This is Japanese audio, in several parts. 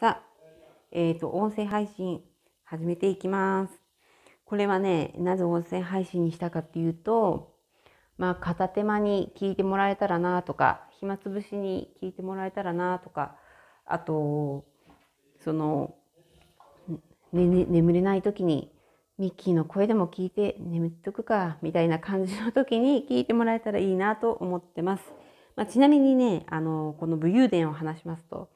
さあ、えっ、ー、と、音声配信始めていきます。これはね、なぜ音声配信にしたかっていうと、まあ、片手間に聞いてもらえたらなとか、暇つぶしに聞いてもらえたらなとか、あと、その、ねね、眠れない時にミッキーの声でも聞いて眠っとくかみたいな感じの時に聞いてもらえたらいいなと思ってます。まあ、ちなみにねあのこの武勇伝を話しますと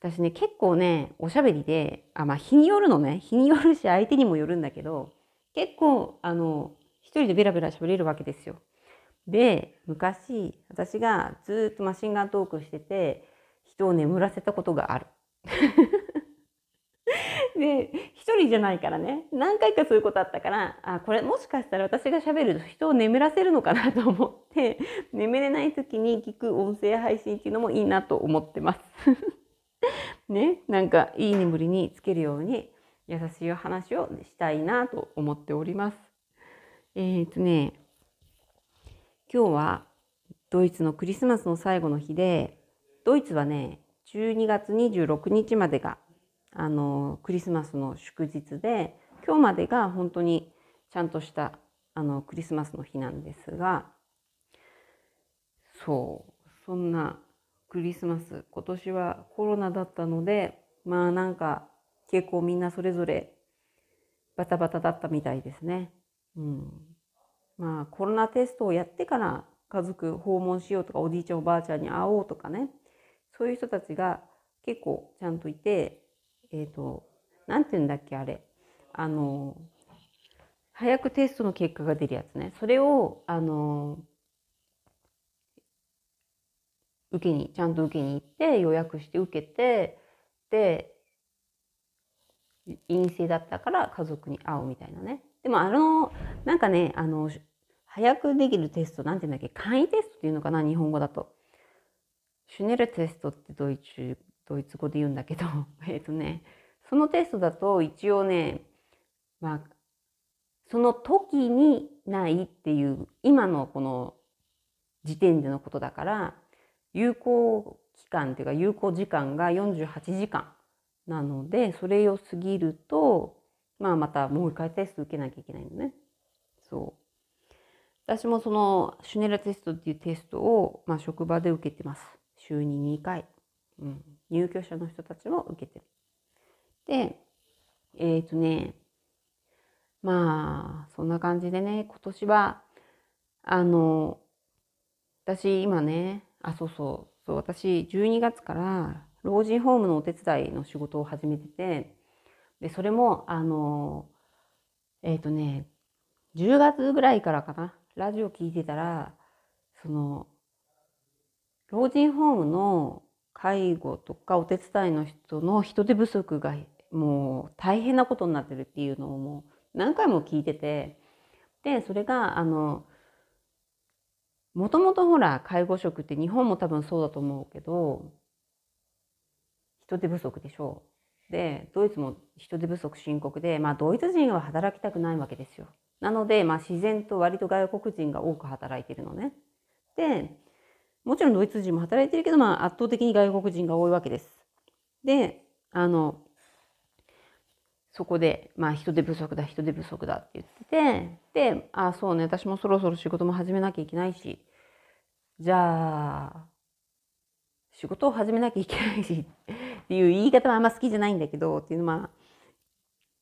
私ね結構ねおしゃべりであまあ日によるのね日によるし相手にもよるんだけど結構あの一人でベラベラ喋れるわけですよ。で昔私がずっとマシンガントークしてて人を眠らせたことがある。で一人じゃないからね何回かそういうことあったからあこれもしかしたら私が喋ると人を眠らせるのかなと思って眠れない時に聞く音声配信っていうのもいいなと思ってます。ね、なんかいい眠りにつけるように優しい話をしたいなと思っております。えっ、とね、今日はドイツのクリスマスの最後の日で、ドイツはね、12月26日までがあのクリスマスの祝日で、今日までが本当にちゃんとしたあのクリスマスの日なんですが、そう、そんなクリスマス今年はコロナだったのでまあなんか結構みんなそれぞれバタバタだったみたいですね。うん、まあコロナテストをやってから家族訪問しようとかおじいちゃんおばあちゃんに会おうとかねそういう人たちが結構ちゃんといてえっ、ー、と何て言うんだっけあれあの早くテストの結果が出るやつねそれをあの受けに、ちゃんと受けに行って予約して受けて、で、陰性だったから家族に会うみたいなね。でもあの、なんかね、あの、早くできるテスト、なんて言うんだっけ、簡易テストっていうのかな、日本語だと。シュネルテストってドイツ、ドイツ語で言うんだけど、えっとね、そのテストだと一応ね、まあ、その時にないっていう、今のこの時点でのことだから、有効期間というか有効時間が48時間なのでそれを過ぎると、まあ、またもう一回テスト受けなきゃいけないのね。そう私もそのシュネラテストっていうテストを、まあ、職場で受けてます。週に2回。うん、入居者の人たちも受けてる。で、えっ、ー、とね、まあ、そんな感じでね、今年は、あの、私今ね、あ、そうそう。そう私、12月から老人ホームのお手伝いの仕事を始めてて、で、それも、あの、えっ、ー、とね、10月ぐらいからかな、ラジオ聞いてたら、その、老人ホームの介護とかお手伝いの人の人手不足がもう大変なことになってるっていうのをもう何回も聞いてて、で、それが、あの、もともとほら介護職って日本も多分そうだと思うけど人手不足でしょう。でドイツも人手不足深刻で、まあ、ドイツ人は働きたくないわけですよ。なので、まあ、自然と割と外国人が多く働いてるのね。でもちろんドイツ人も働いてるけど、まあ、圧倒的に外国人が多いわけです。であのそこで、まあ、人手不足だ人手不足だって言っててであそうね私もそろそろ仕事も始めなきゃいけないしじゃあ、仕事を始めなきゃいけないしっていう言い方はあんま好きじゃないんだけど、っていうのは、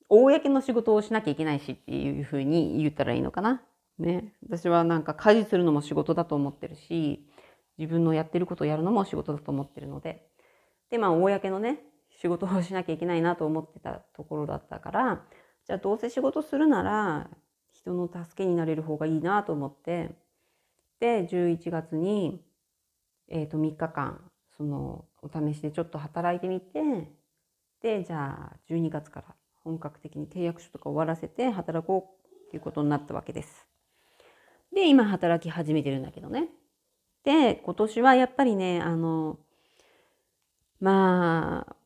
公の仕事をしなきゃいけないしっていうふうに言ったらいいのかな。ね。私はなんか家事するのも仕事だと思ってるし、自分のやってることをやるのも仕事だと思ってるので。で、まあ、公のね、仕事をしなきゃいけないなと思ってたところだったから、じゃあどうせ仕事するなら、人の助けになれる方がいいなと思って、で11月に、えー、と3日間そのお試しでちょっと働いてみてでじゃあ12月から本格的に契約書とか終わらせて働こうっていうことになったわけです。で今働き始めてるんだけどね。で今年はやっぱりねあのまあ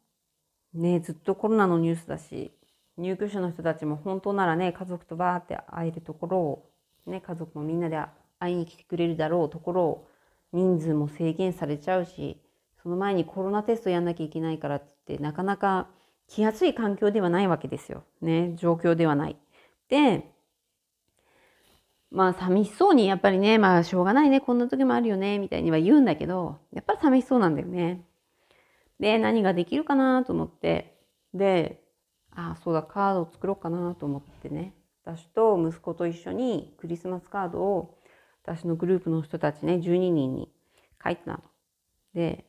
ねずっとコロナのニュースだし入居者の人たちも本当ならね家族とバーって会えるところを、ね、家族もみんなで会いに来てくれるだろうところを人数も制限されちゃうしその前にコロナテストやんなきゃいけないからってってなかなか気やすい環境ではないわけですよね状況ではない。でまあ寂しそうにやっぱりねまあしょうがないねこんな時もあるよねみたいには言うんだけどやっぱり寂しそうなんだよね。で何ができるかなと思ってでああそうだカードを作ろうかなと思ってね私と息子と一緒にクリスマスカードを私のグループの人たちね、12人に書いてたの。で、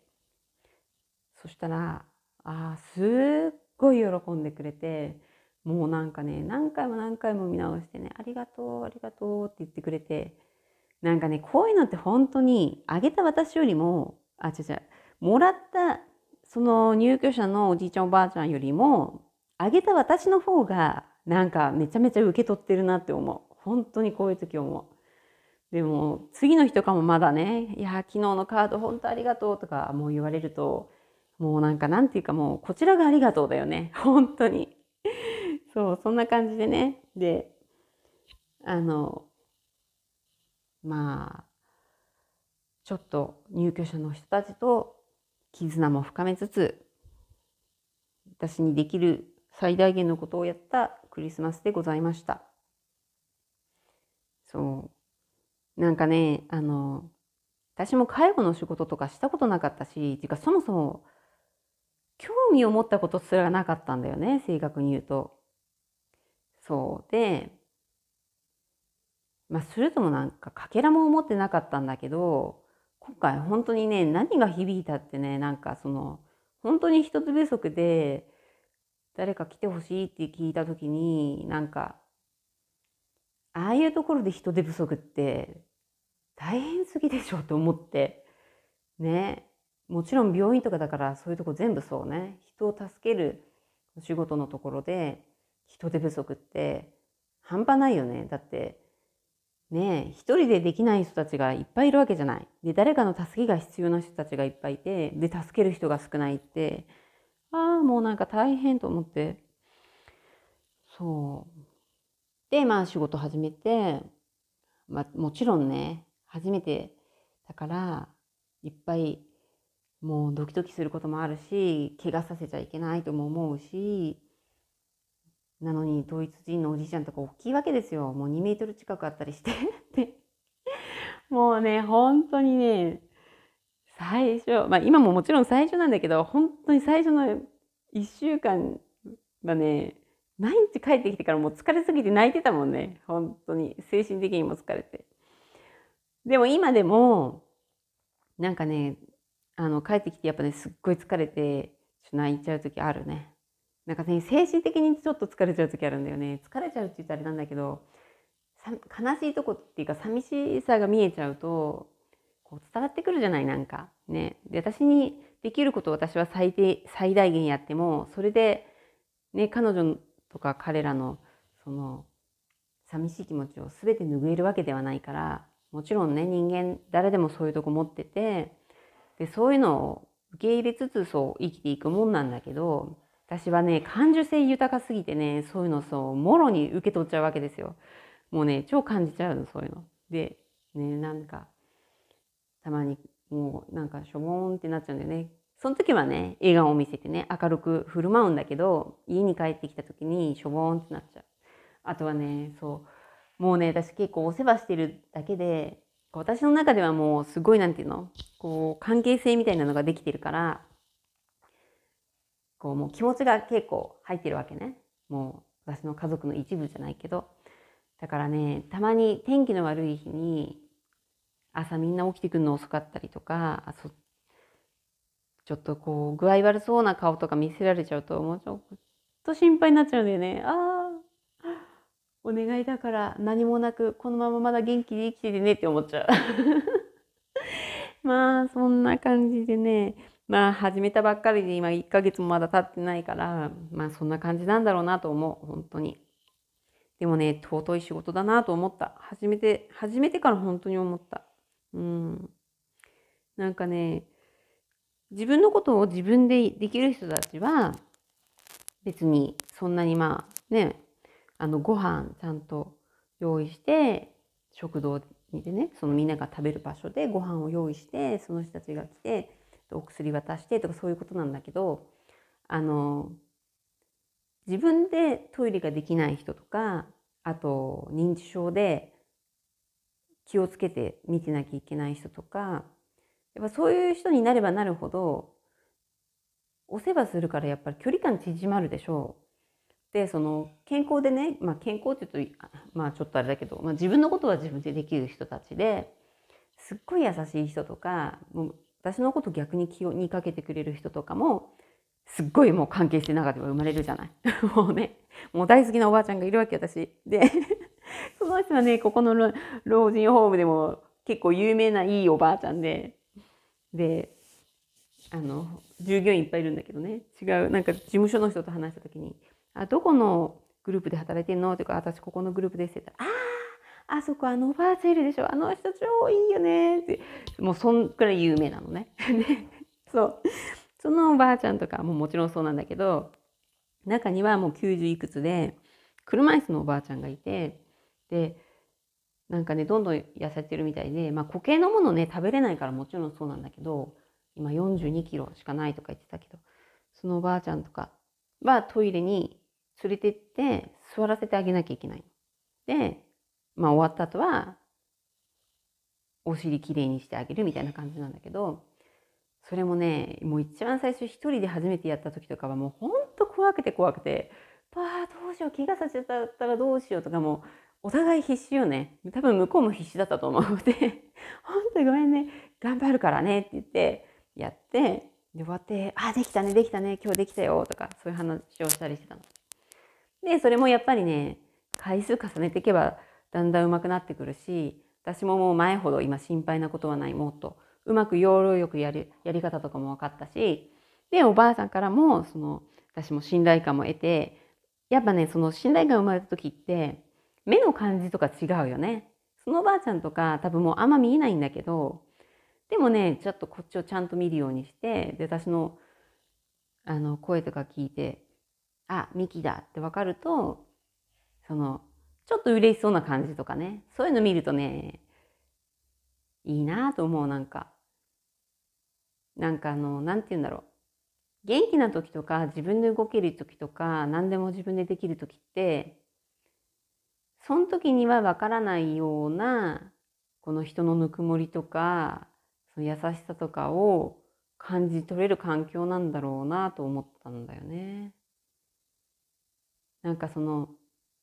そしたら、ああ、すっごい喜んでくれて、もうなんかね、何回も何回も見直してね、ありがとう、ありがとうって言ってくれて、なんかね、こういうのって本当に、あげた私よりも、あ、違う違う、もらった、その入居者のおじいちゃんおばあちゃんよりも、あげた私の方が、なんかめちゃめちゃ受け取ってるなって思う。本当にこういう時思う。でも次の日とかもまだね「いや昨日のカード本当ありがとう」とかもう言われるともうなんかなんていうかもうこちらがありがとうだよね本当にそうそんな感じでねであのまあちょっと入居者の人たちと絆も深めつつ私にできる最大限のことをやったクリスマスでございましたそうなんかね、あの、私も介護の仕事とかしたことなかったし、てかそもそも興味を持ったことすらなかったんだよね、正確に言うと。そう。で、まあ、するともなんかかけらも思ってなかったんだけど、今回本当にね、何が響いたってね、なんかその、本当に人手不足で、誰か来てほしいって聞いた時に、なんか、ああいうところで人手不足って大変すぎでしょと思ってねもちろん病院とかだからそういうとこ全部そうね人を助けるお仕事のところで人手不足って半端ないよねだってねえ一人でできない人たちがいっぱいいるわけじゃないで誰かの助けが必要な人たちがいっぱいいてで助ける人が少ないってああもうなんか大変と思ってそうでまあ仕事始めて、まもちろんね初めてだからいっぱいもうドキドキすることもあるし怪我させちゃいけないとも思うしなのにドイツ人のおじいちゃんとか大きいわけですよもう2メートル近くあったりして もうね本当にね最初まあ今ももちろん最初なんだけど本当に最初の1週間がね毎日帰ってきてからもう疲れすぎて泣いてたもんね本当に精神的にも疲れてでも今でも、なんかね、あの、帰ってきてやっぱね、すっごい疲れて、ちょっと泣いちゃう時あるね。なんかね、精神的にちょっと疲れちゃう時あるんだよね。疲れちゃうって言ったらあれなんだけど、悲しいとこっていうか寂しさが見えちゃうと、こう伝わってくるじゃない、なんか。ね。で、私にできることを私は最低、最大限やっても、それで、ね、彼女とか彼らの、その、寂しい気持ちを全て拭えるわけではないから、もちろんね人間誰でもそういうとこ持っててでそういうのを受け入れつつそう生きていくもんなんだけど私はね感受性豊かすぎてねそういうのそうもろに受け取っちゃうわけですよもうね超感じちゃうのそういうのでねなんかたまにもうなんかしょぼーんってなっちゃうんだよねその時はね笑顔を見せてね明るく振る舞うんだけど家に帰ってきた時にしょぼーんってなっちゃうあとはねそうもうね、私結構お世話してるだけで、私の中ではもうすごいなんていうのこう、関係性みたいなのができてるから、こうもう気持ちが結構入ってるわけね。もう私の家族の一部じゃないけど。だからね、たまに天気の悪い日に、朝みんな起きてくるの遅かったりとか、あちょっとこう具合悪そうな顔とか見せられちゃうと、もうちょっと心配になっちゃうんだよね。ああ、お願いだから何もなく、このまままだ元気で生きててねって思っちゃう まあ、そんな感じでね、まあ、始めたばっかりで今1ヶ月もまだ経ってないから、まあ、そんな感じなんだろうなと思う、本当に。でもね、尊い仕事だなと思った。初めて、初めてから本当に思った。うん。なんかね、自分のことを自分でできる人たちは、別にそんなにまあね、あのご飯ちゃんと用意して食堂でねそのみんなが食べる場所でご飯を用意してその人たちが来てお薬渡してとかそういうことなんだけどあの自分でトイレができない人とかあと認知症で気をつけて見てなきゃいけない人とかやっぱそういう人になればなるほどお世話するからやっぱり距離感縮まるでしょう。でその健康でね、まあ、健康って言うと、まあ、ちょっとあれだけど、まあ、自分のことは自分でできる人たちですっごい優しい人とかもう私のこと逆に気にかけてくれる人とかもすっごいもう関係して中では生まれるじゃない。もうねもう大好きなおばあちゃんがいるわけ私。で その人はねここの老人ホームでも結構有名ないいおばあちゃんでであの従業員いっぱいいるんだけどね違うなんか事務所の人と話した時にあどこのグループで働いてんのとか、私ここのグループですって言ったら、ああ、あそこあのおばちゃんいるでしょ。あの人超いいよねって。もうそんくらい有名なのね。そう。そのおばあちゃんとかももちろんそうなんだけど、中にはもう90いくつで、車椅子のおばあちゃんがいて、で、なんかね、どんどん痩せてるみたいで、まあ固形のものね、食べれないからもちろんそうなんだけど、今42キロしかないとか言ってたけど、そのおばあちゃんとかはトイレに連れてって座らせてあげなきゃいけない。で、まあ終わった後は、お尻きれいにしてあげるみたいな感じなんだけど、それもね、もう一番最初一人で初めてやった時とかはもうほんと怖くて怖くて、ああ、どうしよう、怪我させちゃったらどうしようとかもう、お互い必死よね。多分向こうも必死だったと思うので、ほんにごめんね、頑張るからねって言って、やって、で終わって、ああ、できたね、できたね、今日できたよとか、そういう話をしたりしてたの。で、それもやっぱりね、回数重ねていけばだんだん上手くなってくるし、私ももう前ほど今心配なことはない、もっと。うまく要領よくやる、やり方とかも分かったし、で、おばあさんからも、その、私も信頼感も得て、やっぱね、その信頼感生まれた時って、目の感じとか違うよね。そのおばあちゃんとか多分もうあんま見えないんだけど、でもね、ちょっとこっちをちゃんと見るようにして、で、私の、あの、声とか聞いて、あ、ミキだってわかると、その、ちょっと嬉しそうな感じとかね、そういうの見るとね、いいなと思う、なんか。なんかあの、なんて言うんだろう。元気な時とか、自分で動ける時とか、何でも自分でできる時って、その時にはわからないような、この人のぬくもりとか、その優しさとかを感じ取れる環境なんだろうなと思ったんだよね。なんかその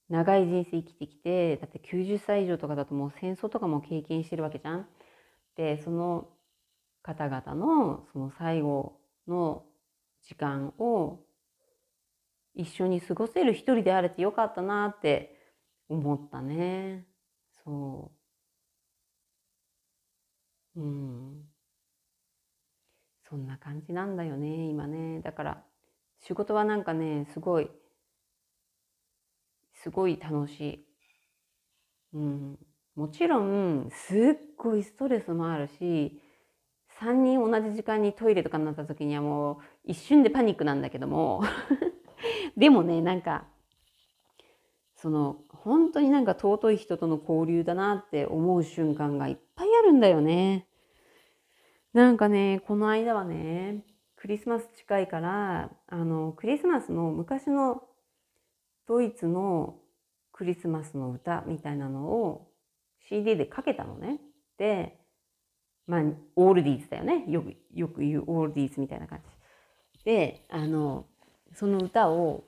長い人生生きてきてだって90歳以上とかだともう戦争とかも経験してるわけじゃん。でその方々のその最後の時間を一緒に過ごせる一人であれてよかったなって思ったね。そう。うん。そんな感じなんだよね、今ね。だから仕事はなんかね、すごいすごい楽しい。うん、もちろんすっごいストレスもあるし3人同じ時間にトイレとかになった時にはもう一瞬でパニックなんだけども でもねなんかその本当になんか尊い人との交流だなって思う瞬間がいっぱいあるんだよね。なんかねこの間はねクリスマス近いからあのクリスマスの昔のドイツのクリスマスの歌みたいなのを CD でかけたのね。で、まあ、オールディーズだよね。よく、よく言うオールディーズみたいな感じ。で、あの、その歌を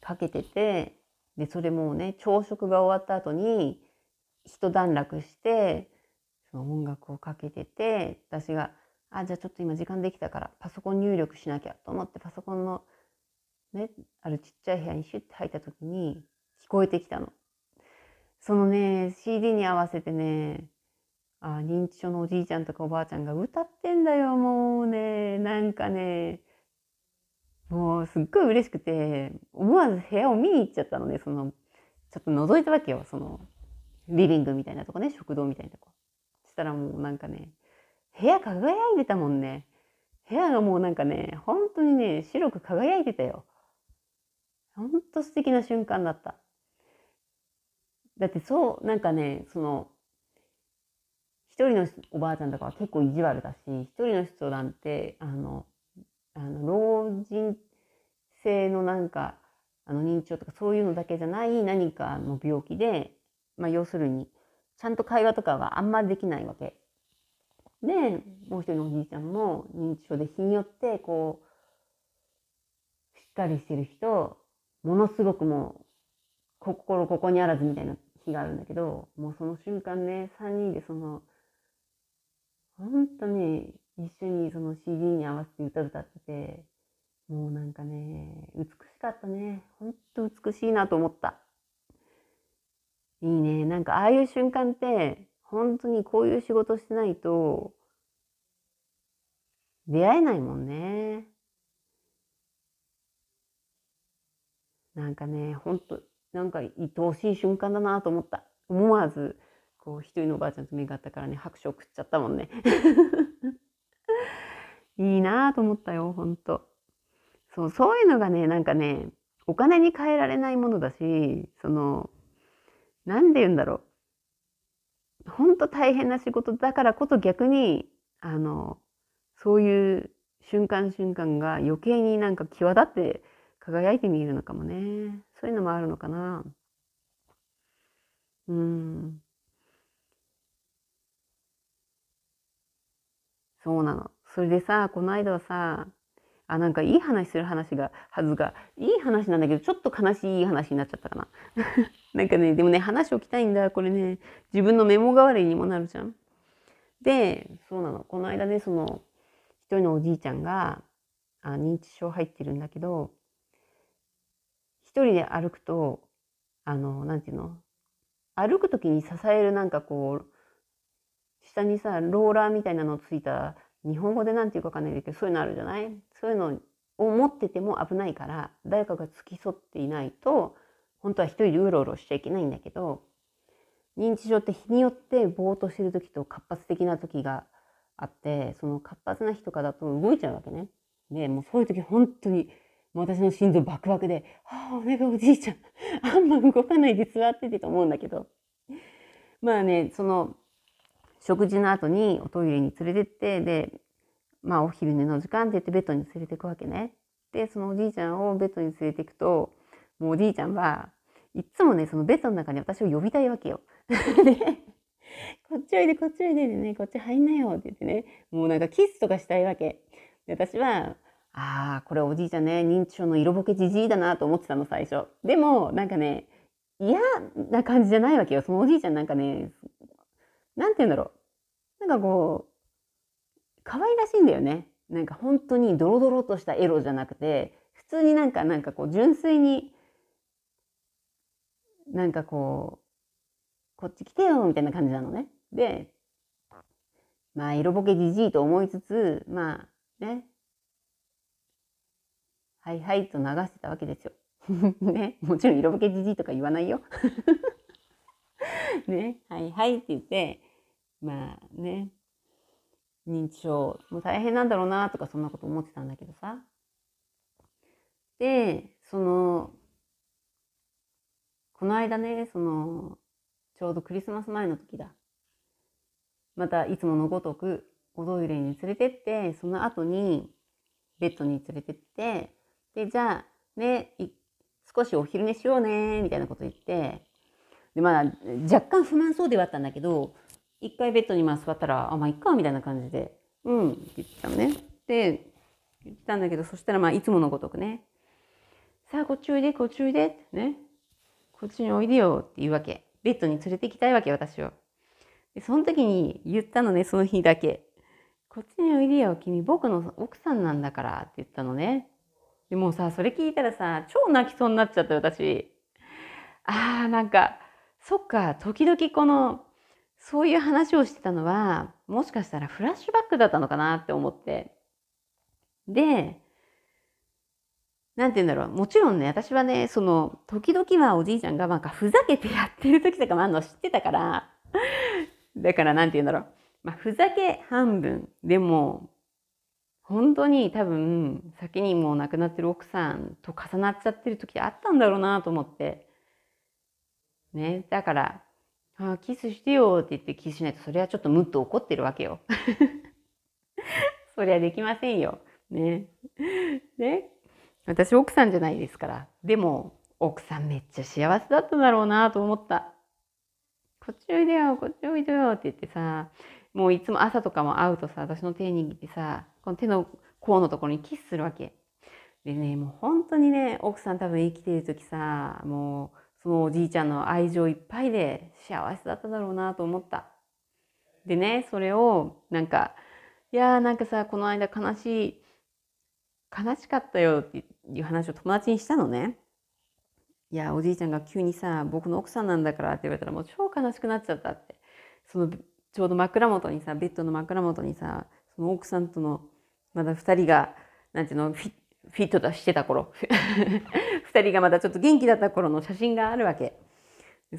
かけてて、で、それもね、朝食が終わった後に、一段落して、その音楽をかけてて、私が、あ、じゃあちょっと今時間できたから、パソコン入力しなきゃと思って、パソコンのね、あるちっちゃい部屋にシュッて入った時に聞こえてきたの。そのね、CD に合わせてね、あ認知症のおじいちゃんとかおばあちゃんが歌ってんだよ、もうね、なんかね、もうすっごい嬉しくて、思わず部屋を見に行っちゃったので、その、ちょっと覗いたわけよ、その、リビングみたいなとこね、食堂みたいなとこ。そしたらもうなんかね、部屋輝いてたもんね。部屋がもうなんかね、本当にね、白く輝いてたよ。ほんと素敵な瞬間だった。だってそう、なんかね、その、一人のおばあちゃんとかは結構意地悪だし、一人の人なんて、あの、あの老人性のなんか、あの認知症とかそういうのだけじゃない何かの病気で、まあ要するに、ちゃんと会話とかがあんまりできないわけ。で、もう一人のおじいちゃんも認知症で日によって、こう、しっかりしてる人、ものすごくもう、心ここにあらずみたいな日があるんだけど、もうその瞬間ね、3人でその、本当に一緒にその CD に合わせて歌歌ってて、もうなんかね、美しかったね。本当美しいなと思った。いいね。なんかああいう瞬間って、本当にこういう仕事してないと、出会えないもんね。なんかね、ほんと、なんか愛おしい瞬間だなと思った。思わず、こう、一人のおばあちゃんと目が合ったからね、拍手を送っちゃったもんね。いいなと思ったよ、ほんと。そう、そういうのがね、なんかね、お金に換えられないものだし、その、なんで言うんだろう。ほんと大変な仕事だからこそ逆に、あの、そういう瞬間瞬間が余計になんか際立って輝いて見えるのかもね。そういうのもあるのかな。うん。そうなの。それでさ、この間はさ、あ、なんかいい話する話が、はずが、いい話なんだけど、ちょっと悲しい話になっちゃったかな。なんかね、でもね、話を聞きたいんだ。これね、自分のメモ代わりにもなるじゃん。で、そうなの。この間ね、その、一人のおじいちゃんが、あ認知症入ってるんだけど、一人で歩くと、あの、なんていうの歩くときに支えるなんかこう、下にさ、ローラーみたいなのついた、日本語でなんていうかわかんないけど、そういうのあるじゃないそういうのを持ってても危ないから、誰かが付き添っていないと、本当は一人でうろうろしちゃいけないんだけど、認知症って日によってぼーっとしてる時と活発的な時があって、その活発な日とかだと動いちゃうわけね。ねもうそういう時本当に私の心臓バクバクで、ああ、お腹おじいちゃん、あんま動かないで座っててと思うんだけど。まあね、その、食事の後におトイレに連れてって、で、まあお昼寝の時間って言ってベッドに連れてくわけね。で、そのおじいちゃんをベッドに連れていくと、もうおじいちゃんはいつもね、そのベッドの中に私を呼びたいわけよ。で、こっちおいでこっちおいででね、こっち入んなよって言ってね、もうなんかキスとかしたいわけ。で私はああ、これおじいちゃんね、認知症の色ぼけじじいだなと思ってたの、最初。でも、なんかね、嫌な感じじゃないわけよ。そのおじいちゃんなんかね、なんて言うんだろう。なんかこう、可愛らしいんだよね。なんか本当にドロドロとしたエロじゃなくて、普通になんか、なんかこう、純粋に、なんかこう、こっち来てよ、みたいな感じなのね。で、まあ、色ぼけじじいと思いつつ、まあ、ね、はいはいと流してたわけですよ。ね、もちろん色ぼけじじいとか言わないよ。ね、はいはいって言って、まあね、認知症もう大変なんだろうなとかそんなこと思ってたんだけどさ。で、その、この間ね、その、ちょうどクリスマス前の時だ。またいつものごとくおトイレに連れてって、その後にベッドに連れてって、で、じゃあ、ね、少しお昼寝しようね、みたいなこと言って、で、まあ、若干不満そうではあったんだけど、一回ベッドにまあ座ったら、あ、まあ、いっか、みたいな感じで、うん、って言ってたのね。で、言ってたんだけど、そしたらまあ、いつものごとくね、さあ、こっちおいで、こっちおいで、ってね、こっちにおいでよ、って言うわけ。ベッドに連れて行きたいわけ、私を。で、その時に言ったのね、その日だけ。こっちにおいでよ、君、僕の奥さんなんだから、って言ったのね。でもさ、それ聞いたらさ、超泣きそうになっちゃった私。ああ、なんか、そっか、時々この、そういう話をしてたのは、もしかしたらフラッシュバックだったのかなって思って。で、なんて言うんだろう。もちろんね、私はね、その、時々はおじいちゃんがなんかふざけてやってる時とかもあるの知ってたから、だからなんて言うんだろう。まあ、ふざけ半分。でも、本当に多分先にもう亡くなってる奥さんと重なっちゃってる時あったんだろうなと思ってねだから「あキスしてよ」って言ってキスしないとそれはちょっとムッと怒ってるわけよ そりゃできませんよねね私奥さんじゃないですからでも奥さんめっちゃ幸せだっただろうなと思ったこっちおいでよこっちおいでよって言ってさもういつも朝とかも会うとさ私の手握ってさこの手の甲のところにキスするわけ。でね、もう本当にね、奥さん多分生きてる時さ、もうそのおじいちゃんの愛情いっぱいで幸せだっただろうなと思った。でね、それをなんか、いやーなんかさ、この間悲しい、悲しかったよっていう話を友達にしたのね。いや、おじいちゃんが急にさ、僕の奥さんなんだからって言われたらもう超悲しくなっちゃったって。そのちょうど枕元にさ、ベッドの枕元にさ、その奥さんとのまだ二人が、なんていうの、フィフィットだしてた頃。二人がまだちょっと元気だった頃の写真があるわけ。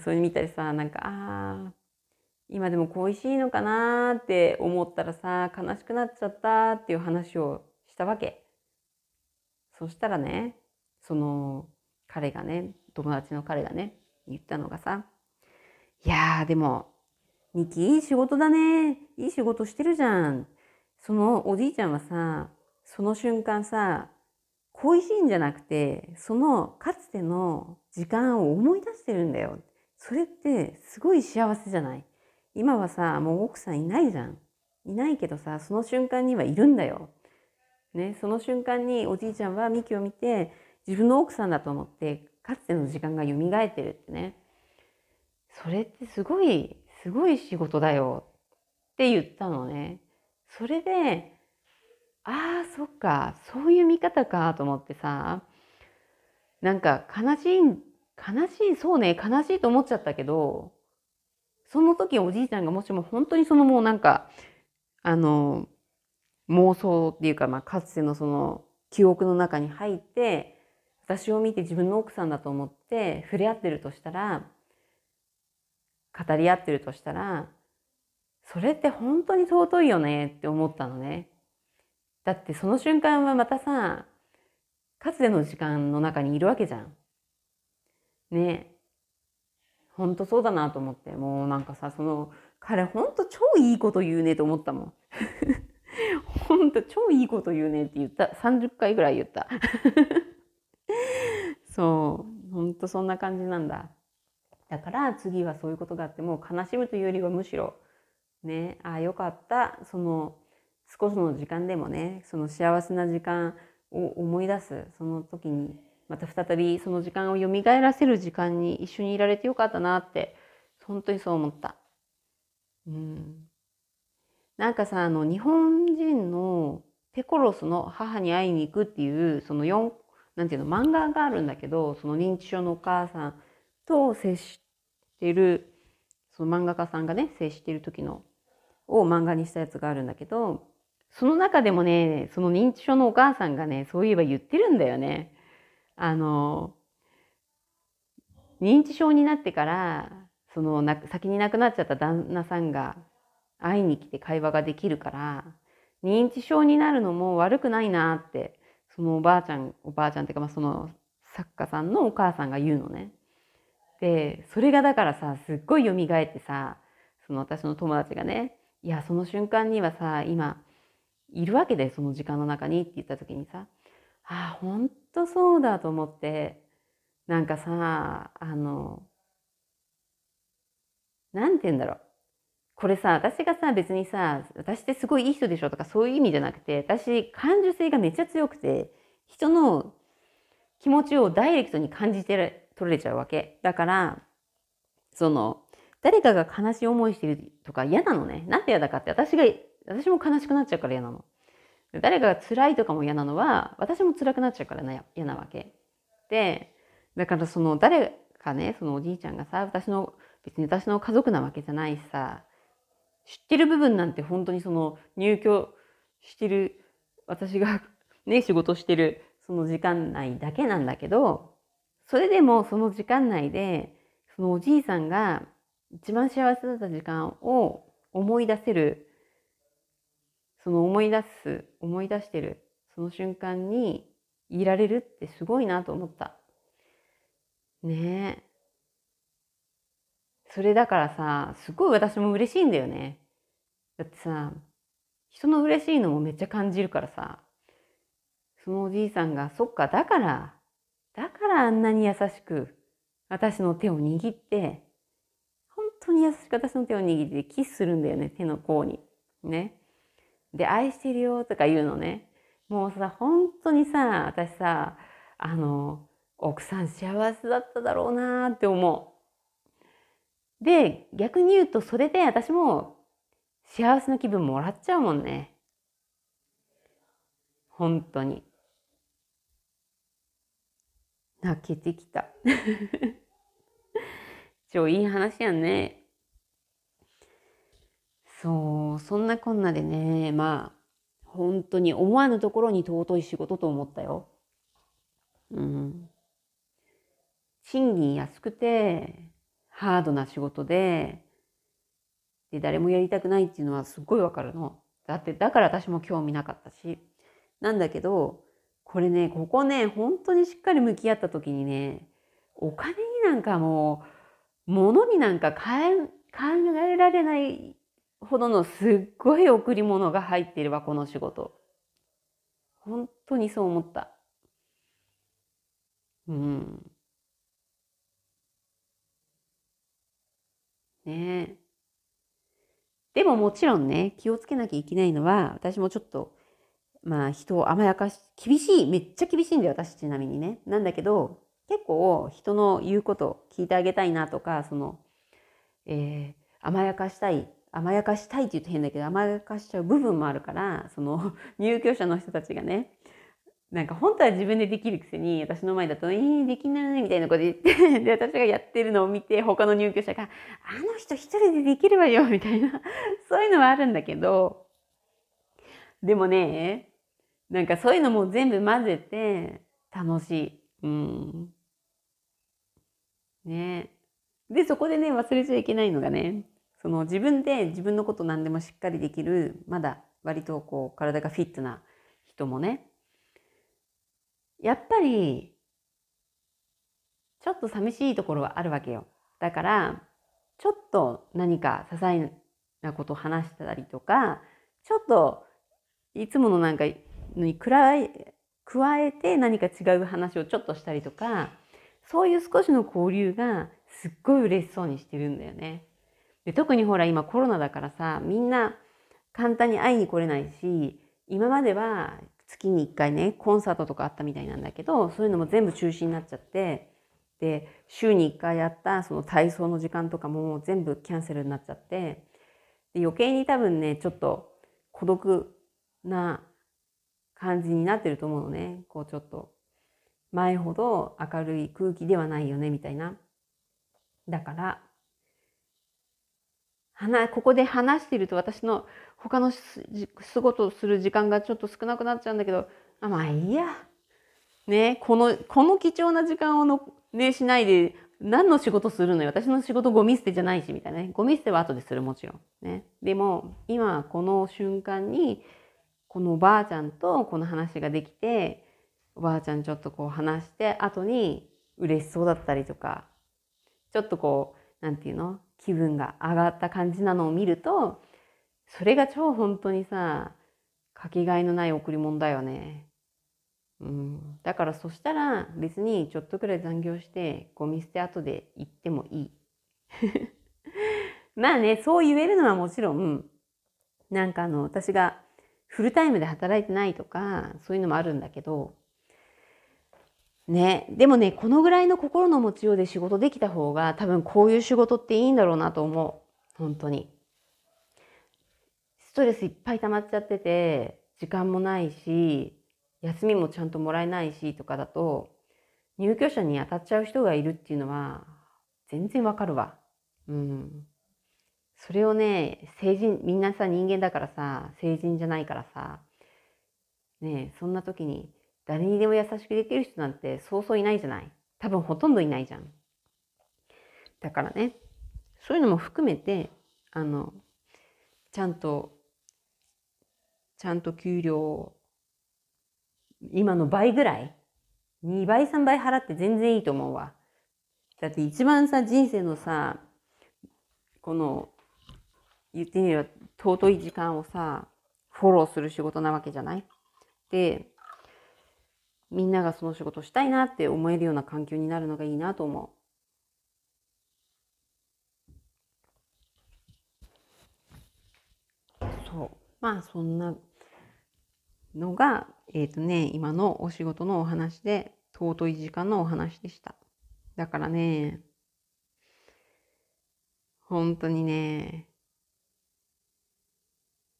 それ見たりさ、なんか、ああ、今でも恋しいのかなーって思ったらさ、悲しくなっちゃったっていう話をしたわけ。そしたらね、その彼がね、友達の彼がね、言ったのがさ、いやーでも、ニキいい仕事だね。いい仕事してるじゃん。そのおじいちゃんはさ、その瞬間さ、恋しいんじゃなくて、そのかつての時間を思い出してるんだよ。それってすごい幸せじゃない今はさ、もう奥さんいないじゃん。いないけどさ、その瞬間にはいるんだよ。ね、その瞬間におじいちゃんはミキを見て、自分の奥さんだと思って、かつての時間が蘇ってるってね。それってすごい、すごい仕事だよって言ったのね。それでああそっかそういう見方かと思ってさなんか悲しい悲しいそうね悲しいと思っちゃったけどその時おじいちゃんがもしも本当にそのもうなんかあの妄想っていうか、まあ、かつてのその記憶の中に入って私を見て自分の奥さんだと思って触れ合ってるとしたら語り合ってるとしたらそれって本当に尊いよねって思ったのね。だってその瞬間はまたさ、かつての時間の中にいるわけじゃん。ねえ。ほんとそうだなと思って、もうなんかさ、その、彼ほんと超いいこと言うねと思ったもん。ほんと超いいこと言うねって言った。30回ぐらい言った。そう。ほんとそんな感じなんだ。だから次はそういうことがあっても悲しむというよりはむしろね、ああ、よかった。その、少しの時間でもね、その幸せな時間を思い出す、その時に、また再びその時間を蘇らせる時間に一緒にいられてよかったなって、本当にそう思った。うん。なんかさ、あの、日本人のペコロスの母に会いに行くっていう、その4、なんていうの、漫画があるんだけど、その認知症のお母さんと接してる、その漫画家さんがね、接してる時のを漫画にしたやつがあるんだけど、その中でもね、その認知症のお母さんがね、そういえば言ってるんだよね。あの、認知症になってから、そのな先に亡くなっちゃった旦那さんが会いに来て会話ができるから、認知症になるのも悪くないなって、そのおばあちゃん、おばあちゃんっていうか、まあ、その作家さんのお母さんが言うのね。で、それがだからさ、すっごい蘇ってさ、その私の友達がね、いやその瞬間にはさ今いるわけでその時間の中にって言った時にさあほんとそうだと思ってなんかさあの何て言うんだろうこれさ私がさ別にさ私ってすごいいい人でしょとかそういう意味じゃなくて私感受性がめっちゃ強くて人の気持ちをダイレクトに感じて取れちゃうわけだからその誰かが悲しい思いしてるとか嫌なのね。なんで嫌だかって、私が、私も悲しくなっちゃうから嫌なの。誰かが辛いとかも嫌なのは、私も辛くなっちゃうからな嫌なわけ。で、だからその誰かね、そのおじいちゃんがさ、私の、別に私の家族なわけじゃないしさ、知ってる部分なんて本当にその入居してる、私が ね、仕事してるその時間内だけなんだけど、それでもその時間内で、そのおじいさんが一番幸せだった時間を思い出せるその思い出す思い出してるその瞬間にいられるってすごいなと思ったねえそれだからさすごい私も嬉しいんだよねだってさ人の嬉しいのもめっちゃ感じるからさそのおじいさんがそっかだからだからあんなに優しく私の手を握って当に優しく私の手を握ってキスするんだよね、手の甲に。ね。で、愛してるよとか言うのね。もうさ、本当にさ、私さ、あの、奥さん幸せだっただろうなって思う。で、逆に言うと、それで私も幸せの気分もらっちゃうもんね。本当に。泣けてきた。超いい話やんね。そう、そんなこんなでね、まあ、本当に思わぬところに尊い仕事と思ったよ。うん。賃金安くて、ハードな仕事で、で、誰もやりたくないっていうのはすっごいわかるの。だって、だから私も興味なかったし。なんだけど、これね、ここね、本当にしっかり向き合った時にね、お金になんかもう、物になんか考えられないほどのすっごい贈り物が入っているわ、この仕事。本当にそう思った。うん。ねでももちろんね、気をつけなきゃいけないのは、私もちょっと、まあ人を甘やかし、厳しい、めっちゃ厳しいんだよ、私ちなみにね。なんだけど、結構人の言うこと聞いてあげたいなとか、その、えー、甘やかしたい、甘やかしたいって言うと変だけど、甘やかしちゃう部分もあるから、その 入居者の人たちがね、なんか本当は自分でできるくせに、私の前だと、えー、できないみたいなこと言って で、私がやってるのを見て、他の入居者が、あの人一人でできるわよ、みたいな、そういうのはあるんだけど、でもね、なんかそういうのも全部混ぜて楽しい。うん。ねで、そこでね、忘れちゃいけないのがね、その自分で自分のこと何でもしっかりできる、まだ割とこう体がフィットな人もね、やっぱり、ちょっと寂しいところはあるわけよ。だから、ちょっと何か些細なことを話したりとか、ちょっといつものなんかに加えて何か違う話をちょっとしたりとか、そういう少しの交流がすっごい嬉しそうにしてるんだよね。で特にほら今コロナだからさ、みんな簡単に会いに来れないし、今までは月に1回ね、コンサートとかあったみたいなんだけど、そういうのも全部中止になっちゃって、で、週に1回やったその体操の時間とかも全部キャンセルになっちゃって、で余計に多分ね、ちょっと孤独な感じになってると思うのね。こうちょっと前ほど明るい空気ではないよねみたいな。だから話ここで話していると私の他の仕事をする時間がちょっと少なくなっちゃうんだけどあまあいいや。ねこのこの貴重な時間をの、ね、しないで何の仕事するのよ私の仕事ゴミ捨てじゃないしみたいなねゴミ捨ては後でするもちろん。ね、でも今この瞬間にこのおばあちゃんとこの話ができておばあちゃんちょっとこう話して後に嬉しそうだったりとかちょっとこう何て言うの気分が上がった感じなのを見るとそれが超本当にさかけがえのない贈り物だよね。うん、だからそしたら別にちょっとくらい残業してゴミ捨て後で行ってもいい。まあねそう言えるのはもちろんなんかあの私がフルタイムで働いてないとかそういうのもあるんだけどね、でもねこのぐらいの心の持ちようで仕事できた方が多分こういう仕事っていいんだろうなと思う本当にストレスいっぱい溜まっちゃってて時間もないし休みもちゃんともらえないしとかだと入居者に当たっちゃう人がいるっていうのは全然わかるわうんそれをね成人みんなさ人間だからさ成人じゃないからさねそんな時に誰にでも優しくできる人なんてそうそういないじゃない多分ほとんどいないじゃんだからねそういうのも含めてあのちゃんとちゃんと給料を今の倍ぐらい2倍3倍払って全然いいと思うわだって一番さ人生のさこの言ってみれば尊い時間をさフォローする仕事なわけじゃないでみんながその仕事したいなって思えるような環境になるのがいいなと思う。そうまあそんなのが、えっ、ー、とね、今のお仕事のお話で尊い時間のお話でした。だからね、本当にね、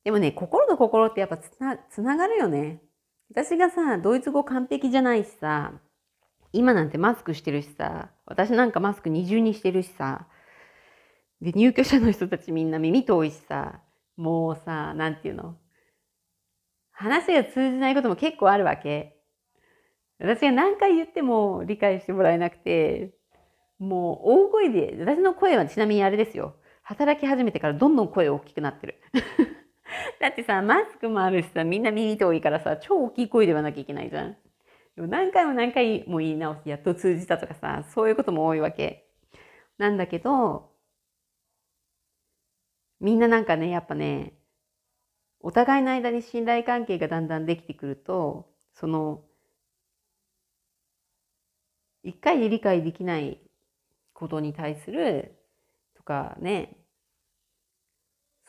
でもね、心と心ってやっぱつな、つながるよね。私がさ、ドイツ語完璧じゃないしさ、今なんてマスクしてるしさ、私なんかマスク二重にしてるしさ、で、入居者の人たちみんな耳遠いしさ、もうさ、なんていうの話が通じないことも結構あるわけ。私が何回言っても理解してもらえなくて、もう大声で、私の声はちなみにあれですよ。働き始めてからどんどん声大きくなってる。だってさ、マスクもあるしさ、みんな耳遠いからさ、超大きい声ではなきゃいけないじゃん。でも何回も何回も言い直して、やっと通じたとかさ、そういうことも多いわけ。なんだけど、みんななんかね、やっぱね、お互いの間に信頼関係がだんだんできてくると、その、一回で理解できないことに対するとかね、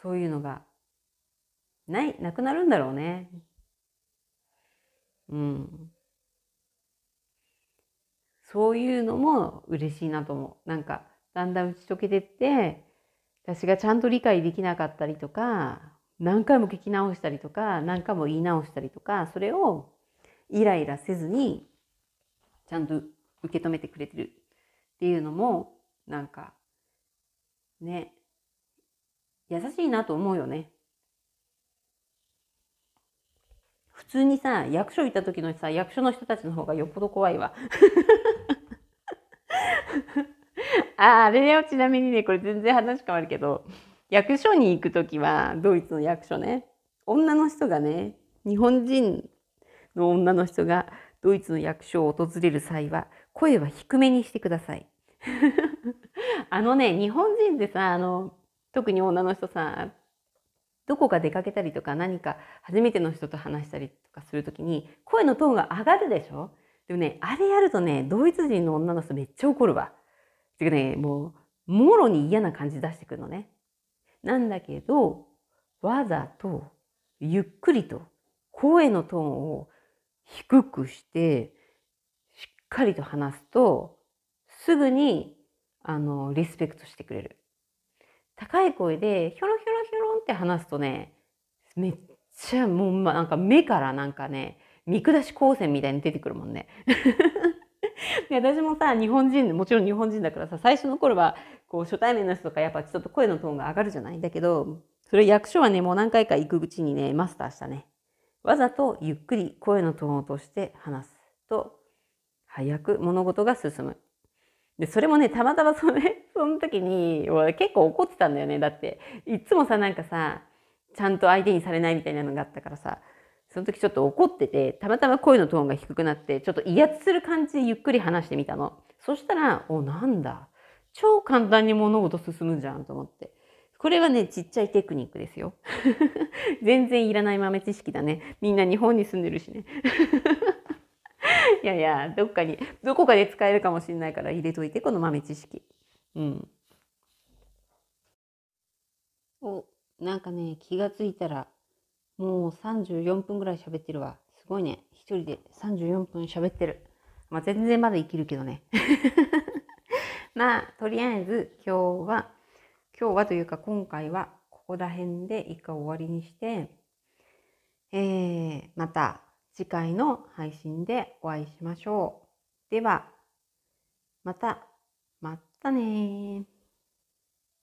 そういうのがない、なくなるんだろうね。うん。そういうのも嬉しいなと思う。なんか、だんだん打ち解けてって、私がちゃんと理解できなかったりとか、何回も聞き直したりとか、何回も言い直したりとか、それをイライラせずに、ちゃんと受け止めてくれてるっていうのも、なんか、ね、優しいなと思うよね。普通にさ、役所行った時のさ、役所の人たちの方がよっぽど怖いわ。ああれよ、ちなみにね、これ全然話変わるけど、役所に行く時は、ドイツの役所ね、女の人がね、日本人の女の人がドイツの役所を訪れる際は、声は低めにしてください。あのね、日本人ってさ、あの、特に女の人さ、どこか出かけたりとか何か初めての人と話したりとかするときに声のトーンが上がるでしょでもね、あれやるとね、ドイツ人の女の人めっちゃ怒るわ。てかね、もう、もろに嫌な感じ出してくるのね。なんだけど、わざと、ゆっくりと、声のトーンを低くして、しっかりと話すと、すぐに、あの、リスペクトしてくれる。高い声で、ひょろひって話すとね、めっちゃもう、ま、なんか目からなんかね、見下し光線みたいに出てくるもんね。私もさ日本人もちろん日本人だからさ最初の頃はこう初対面の人とかやっぱちょっと声のトーンが上がるじゃないんだけどそれ役所はねもう何回か行くうちにねマスターしたねわざとゆっくり声のトーンを落として話すと早く物事が進むで、それもね、たまたまそね、その時に、結構怒ってたんだよね。だって、いつもさ、なんかさ、ちゃんと相手にされないみたいなのがあったからさ、その時ちょっと怒ってて、たまたま声のトーンが低くなって、ちょっと威圧する感じでゆっくり話してみたの。そしたら、お、なんだ。超簡単に物事進むじゃんと思って。これはね、ちっちゃいテクニックですよ。全然いらない豆知識だね。みんな日本に住んでるしね。いやいや、どっかに、どこかで使えるかもしれないから入れといて、この豆知識。うん。お、なんかね、気がついたら、もう34分ぐらい喋ってるわ。すごいね。一人で34分喋ってる。まあ、全然まだ生きるけどね。まあ、とりあえず今日は、今日はというか今回はここら辺で一回終わりにして、えー、また次回の配信でお会いしましょう。では、また、またね